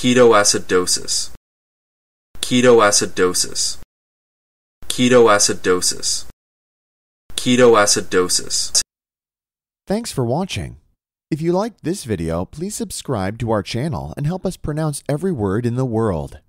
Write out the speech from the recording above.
ketoacidosis ketoacidosis ketoacidosis ketoacidosis Thanks for watching. If you liked this video, please subscribe to our channel and help us pronounce every word in the world.